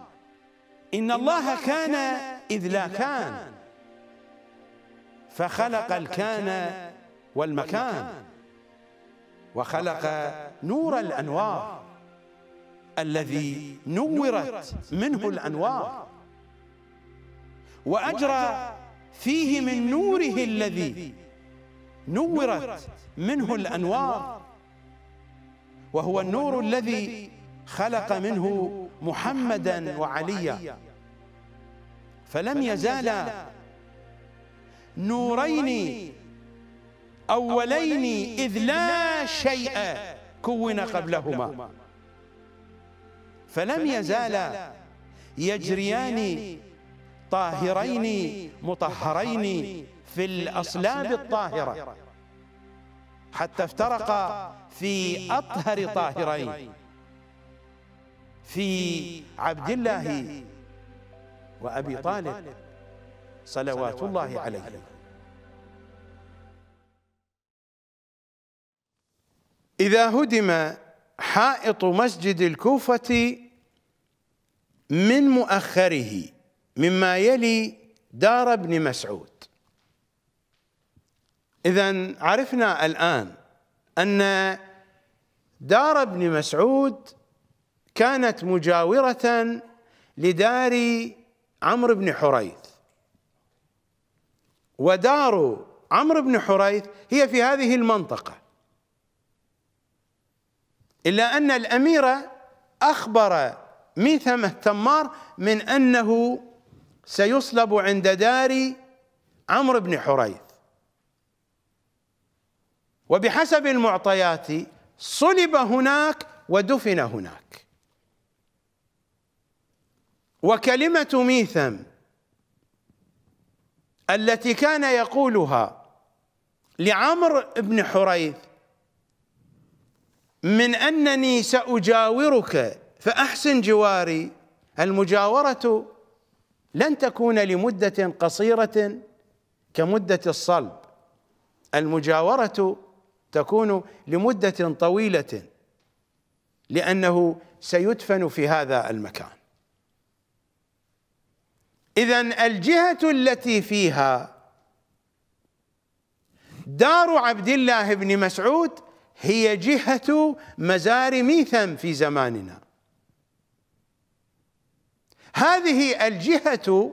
إن الله كان إذ لا كان فخلق الكان والمكان وخلق نور الأنوار الذي نورت منه الأنوار وأجرى فيه من نوره الذي نورت منه الأنوار وهو النور الذي خلق منه محمدا وعليا فلم يزال نورين أولين إذ لا شيء كون قبلهما فلم يزالا يجريان طاهرين مطهرين في الأصلاب الطاهرة حتى افترقا في أطهر طاهرين في عبد الله وأبي طالب صلوات الله عليه إذا هدم حائط مسجد الكوفة من مؤخره مما يلي دار ابن مسعود إذا عرفنا الآن أن دار ابن مسعود كانت مجاورة لدار عمرو بن حريث ودار عمرو بن حريث هي في هذه المنطقة إلا أن الأمير أخبر ميثم التمار من أنه سيصلب عند دار عمرو بن حريث وبحسب المعطيات صلب هناك ودفن هناك وكلمة ميثم التي كان يقولها لعمرو بن حريث من أنني سأجاورك فأحسن جواري المجاورة لن تكون لمدة قصيرة كمدة الصلب المجاورة تكون لمدة طويلة لأنه سيدفن في هذا المكان إذا الجهة التي فيها دار عبد الله بن مسعود هي جهة مزار ميثم في زماننا هذه الجهة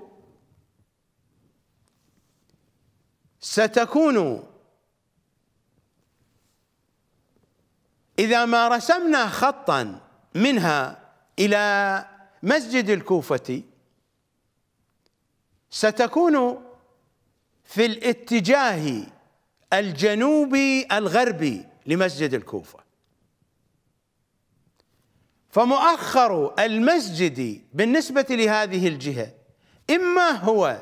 ستكون إذا ما رسمنا خطا منها إلى مسجد الكوفة ستكون في الاتجاه الجنوبي الغربي لمسجد الكوفه فمؤخر المسجد بالنسبة لهذه الجهة إما هو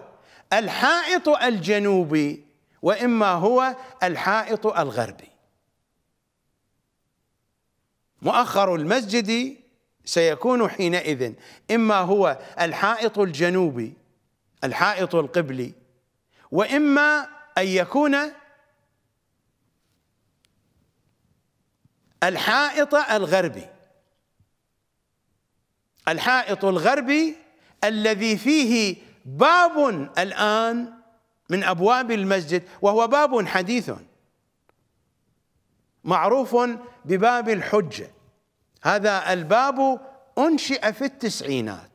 الحائط الجنوبي وإما هو الحائط الغربي مؤخر المسجد سيكون حينئذ إما هو الحائط الجنوبي الحائط القبلي وإما أن يكون الحائط الغربي الحائط الغربي الذي فيه باب الآن من أبواب المسجد وهو باب حديث معروف بباب الحجة هذا الباب أنشئ في التسعينات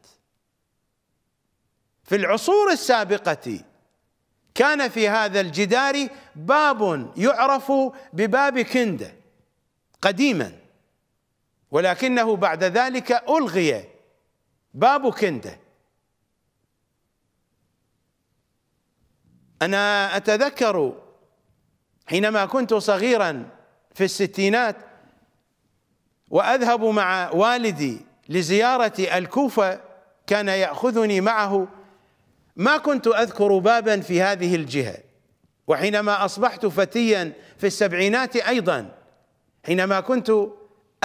في العصور السابقة كان في هذا الجدار باب يعرف بباب كندة قديما ولكنه بعد ذلك ألغي بابو كنده انا اتذكر حينما كنت صغيرا في الستينات واذهب مع والدي لزياره الكوفه كان ياخذني معه ما كنت اذكر بابا في هذه الجهه وحينما اصبحت فتيا في السبعينات ايضا حينما كنت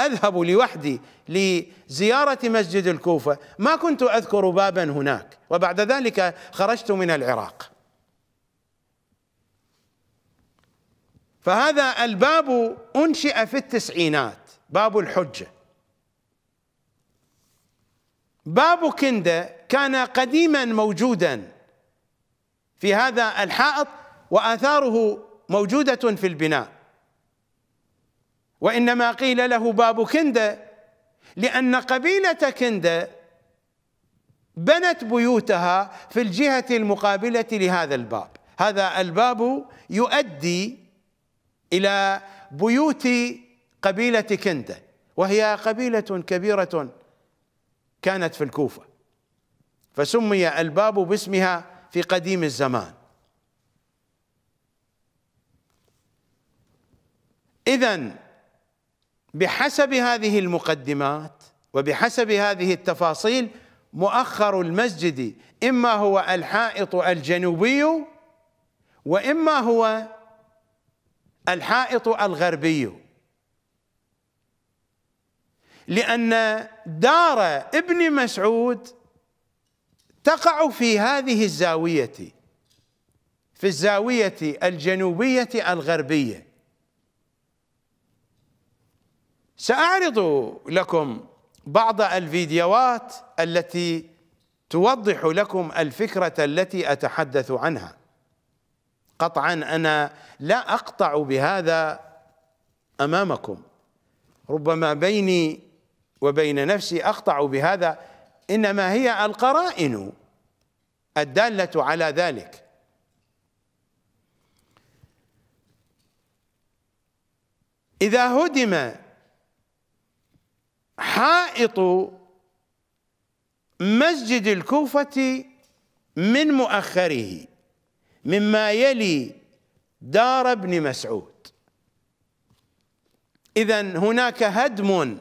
أذهب لوحدي لزيارة مسجد الكوفة ما كنت أذكر بابا هناك وبعد ذلك خرجت من العراق فهذا الباب أنشئ في التسعينات باب الحجة باب كندة كان قديما موجودا في هذا الحائط وآثاره موجودة في البناء وإنما قيل له باب كندة لأن قبيلة كندة بنت بيوتها في الجهة المقابلة لهذا الباب هذا الباب يؤدي إلى بيوت قبيلة كندة وهي قبيلة كبيرة كانت في الكوفة فسمي الباب باسمها في قديم الزمان إذا بحسب هذه المقدمات وبحسب هذه التفاصيل مؤخر المسجد إما هو الحائط الجنوبي وإما هو الحائط الغربي لأن دار ابن مسعود تقع في هذه الزاوية في الزاوية الجنوبية الغربية سأعرض لكم بعض الفيديوهات التي توضح لكم الفكرة التي أتحدث عنها قطعا أنا لا أقطع بهذا أمامكم ربما بيني وبين نفسي أقطع بهذا إنما هي القرائن الدالة على ذلك إذا هدم حائط مسجد الكوفة من مؤخره مما يلي دار ابن مسعود إذا هناك هدم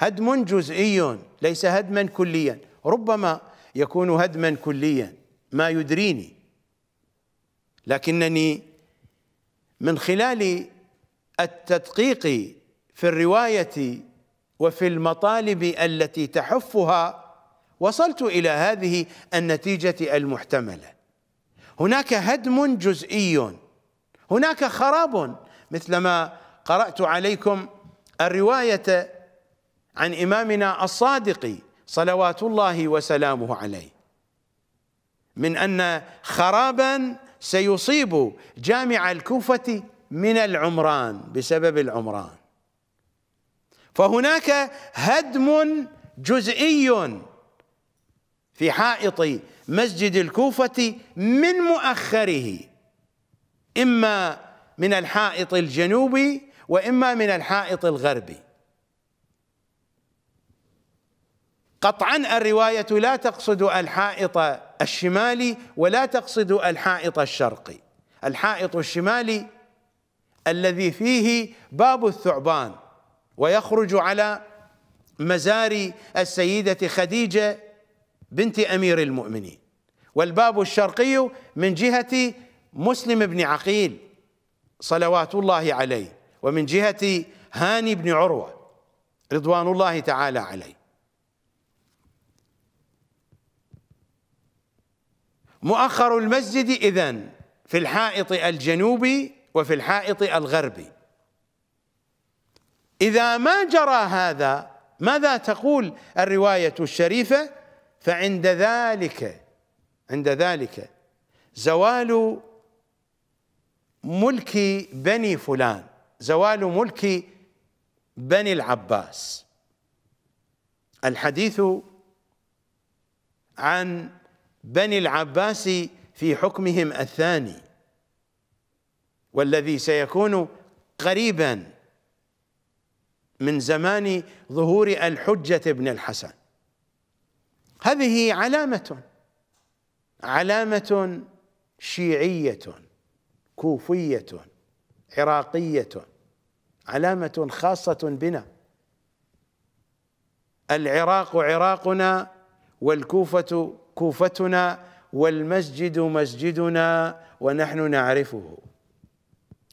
هدم جزئي ليس هدما كليا ربما يكون هدما كليا ما يدريني لكنني من خلال التدقيق في الرواية وفي المطالب التي تحفها وصلت الى هذه النتيجه المحتمله هناك هدم جزئي هناك خراب مثلما قرات عليكم الروايه عن امامنا الصادق صلوات الله وسلامه عليه من ان خرابا سيصيب جامع الكوفه من العمران بسبب العمران فهناك هدم جزئي في حائط مسجد الكوفة من مؤخره إما من الحائط الجنوبي وإما من الحائط الغربي قطعا الرواية لا تقصد الحائط الشمالي ولا تقصد الحائط الشرقي الحائط الشمالي الذي فيه باب الثعبان ويخرج على مزار السيدة خديجة بنت أمير المؤمنين والباب الشرقي من جهة مسلم بن عقيل صلوات الله عليه ومن جهة هاني بن عروة رضوان الله تعالى عليه مؤخر المسجد إذن في الحائط الجنوبي وفي الحائط الغربي إذا ما جرى هذا ماذا تقول الرواية الشريفة فعند ذلك عند ذلك زوال ملك بني فلان زوال ملك بني العباس الحديث عن بني العباس في حكمهم الثاني والذي سيكون قريباً من زمان ظهور الحجة ابن الحسن هذه علامة علامة شيعية كوفية عراقية علامة خاصة بنا العراق عراقنا والكوفة كوفتنا والمسجد مسجدنا ونحن نعرفه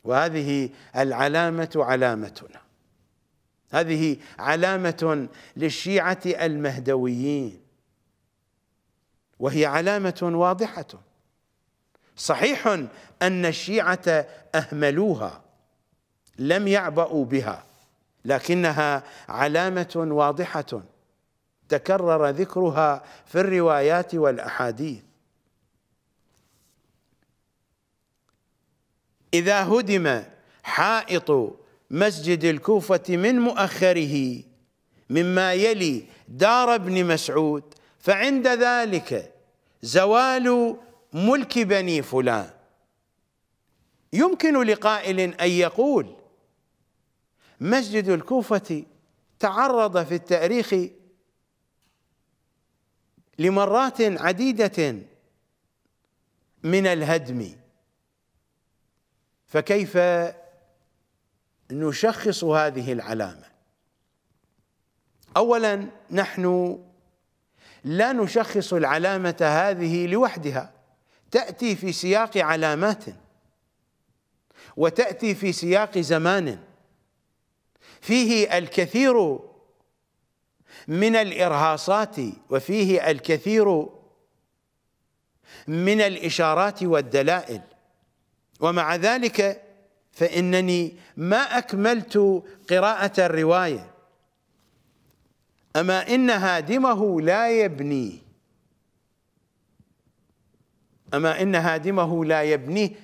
وهذه العلامة علامتنا هذه علامة للشيعة المهدويين وهي علامة واضحة صحيح أن الشيعة أهملوها لم يعبأوا بها لكنها علامة واضحة تكرر ذكرها في الروايات والأحاديث إذا هدم حائط مسجد الكوفة من مؤخره مما يلي دار ابن مسعود فعند ذلك زوال ملك بني فلان يمكن لقائل أن يقول مسجد الكوفة تعرض في التاريخ لمرات عديدة من الهدم فكيف نشخص هذه العلامة أولا نحن لا نشخص العلامة هذه لوحدها تأتي في سياق علامات وتأتي في سياق زمان فيه الكثير من الإرهاصات وفيه الكثير من الإشارات والدلائل ومع ذلك فإنني ما أكملت قراءة الرواية أما إن هادمه لا يبني أما إن هادمه لا يبني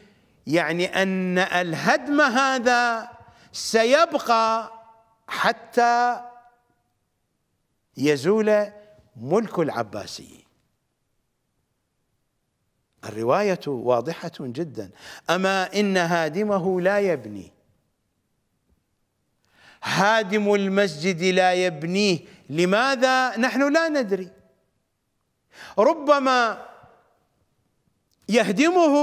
يعني أن الهدم هذا سيبقى حتى يزول ملك العباسيين الرواية واضحة جدا أما إن هادمه لا يبني هادم المسجد لا يبنيه لماذا نحن لا ندري ربما يهدمه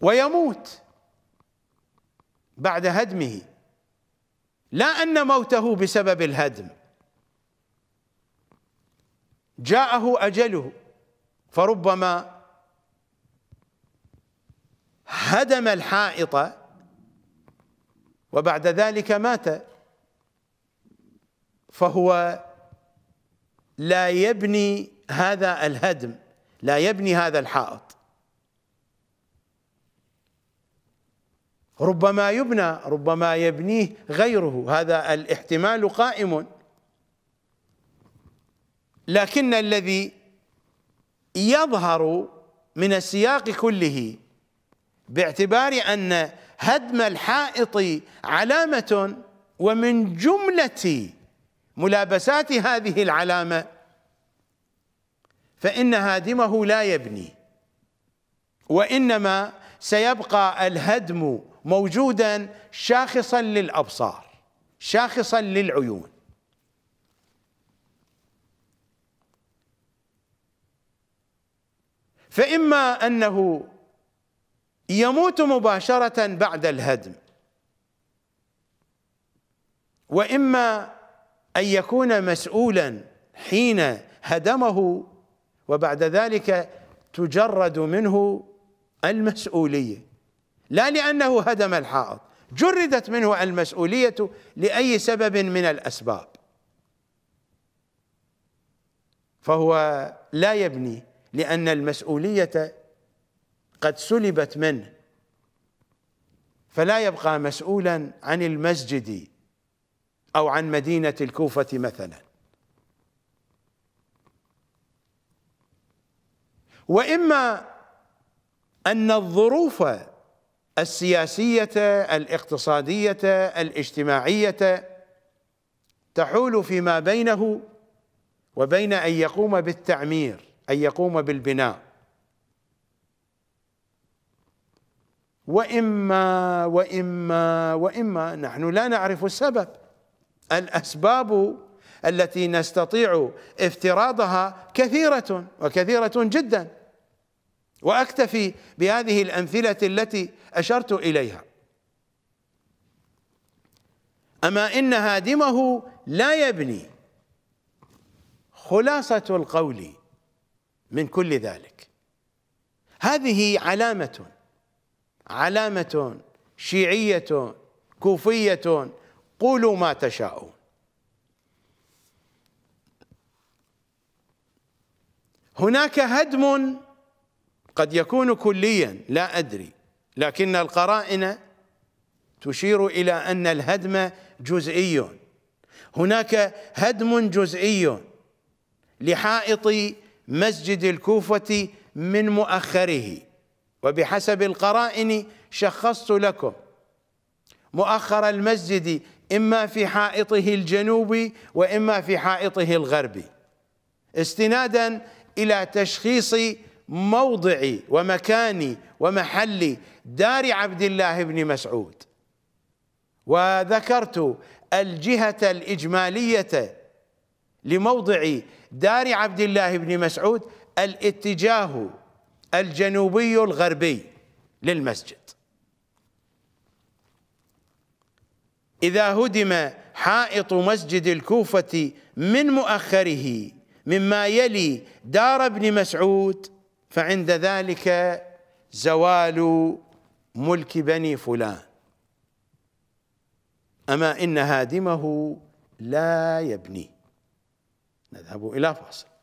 ويموت بعد هدمه لا ان موته بسبب الهدم جاءه أجله فربما هدم الحائط وبعد ذلك مات فهو لا يبني هذا الهدم لا يبني هذا الحائط ربما يبنى ربما يبنيه غيره هذا الاحتمال قائم لكن الذي يظهر من السياق كله باعتبار ان هدم الحائط علامه ومن جمله ملابسات هذه العلامه فان هادمه لا يبني وانما سيبقى الهدم موجودا شاخصا للابصار شاخصا للعيون فإما أنه يموت مباشرة بعد الهدم وإما أن يكون مسؤولا حين هدمه وبعد ذلك تجرد منه المسؤولية لا لأنه هدم الحائط جردت منه المسؤولية لأي سبب من الأسباب فهو لا يبني لأن المسؤولية قد سلبت منه فلا يبقى مسؤولا عن المسجد أو عن مدينة الكوفة مثلا وإما أن الظروف السياسية الاقتصادية الاجتماعية تحول فيما بينه وبين أن يقوم بالتعمير أن يقوم بالبناء وإما وإما وإما نحن لا نعرف السبب الأسباب التي نستطيع افتراضها كثيرة وكثيرة جدا وأكتفي بهذه الأمثلة التي أشرت إليها أما إن هادمه لا يبني خلاصة القول من كل ذلك هذه علامة علامة شيعية كوفية قولوا ما تشاءون هناك هدم قد يكون كليا لا أدري لكن القرائن تشير إلى أن الهدم جزئي هناك هدم جزئي لحائط مسجد الكوفة من مؤخره وبحسب القرائن شخصت لكم مؤخر المسجد إما في حائطه الجنوبي وإما في حائطه الغربي استنادا إلى تشخيص موضع ومكان ومحل دار عبد الله بن مسعود وذكرت الجهة الإجمالية لموضع دار عبد الله بن مسعود الاتجاه الجنوبي الغربي للمسجد إذا هدم حائط مسجد الكوفة من مؤخره مما يلي دار ابن مسعود فعند ذلك زوال ملك بني فلان أما إن هادمه لا يبني نذهب إلى فاصل